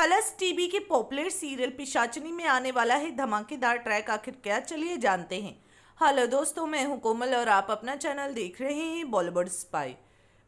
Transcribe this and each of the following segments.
colours TV के popular serial Pishachini में आने वाला है धमाकेदार ट्रैक आखिर क्या चलिए जानते हैं हेलो दोस्तों मैं हूं कोमल और आप अपना चैनल देख रहे हैं बॉलीवुड स्पाई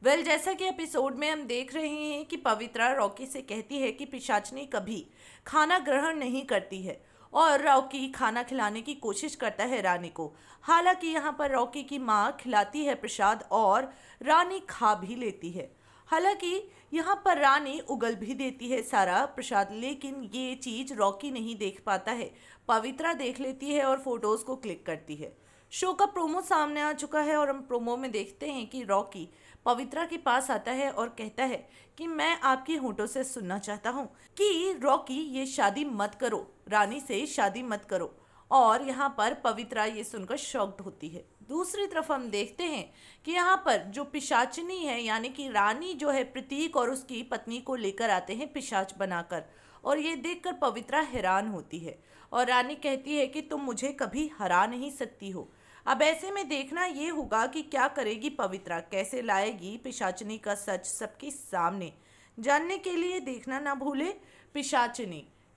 वेल जैसा कि एपिसोड में हम देख रहे हैं कि पवित्रा रॉकी से कहती है कि पिशाचनी कभी खाना ग्रहण नहीं करती है और रॉकी खाना खिलाने की कोशिश करता है रानी को हालांकि यहाँ पर रॉकी की माँ खिलाती है प्रसाद और रानी खा भी लेती है हालांकि यहाँ पर रानी उगल भी देती है सारा प्रसाद लेकिन ये चीज़ रॉकी नहीं देख पाता है पवित्रा देख लेती है और फोटोज़ को क्लिक करती है शो का प्रोमो सामने आ चुका है और हम प्रोमो में देखते हैं कि रॉकी पवित्रा के पास आता है और कहता है कि मैं आपके होटो से सुनना चाहता हूँ कि रॉकी ये शादी मत करो रानी से शादी मत करो और यहाँ पर पवित्रा ये सुनकर शॉक्ड होती है दूसरी तरफ हम देखते हैं कि यहाँ पर जो पिशाचनी है यानी कि रानी जो है प्रतीक और उसकी पत्नी को लेकर आते हैं पिशाच बनाकर और ये देखकर पवित्रा हैरान होती है और रानी कहती है कि तुम मुझे कभी हरा नहीं सकती हो अब ऐसे में देखना ये होगा कि क्या करेगी पवित्रा कैसे लाएगी पिशाचनी का सच सबके सामने जानने के लिए देखना ना भूले पिशाचनी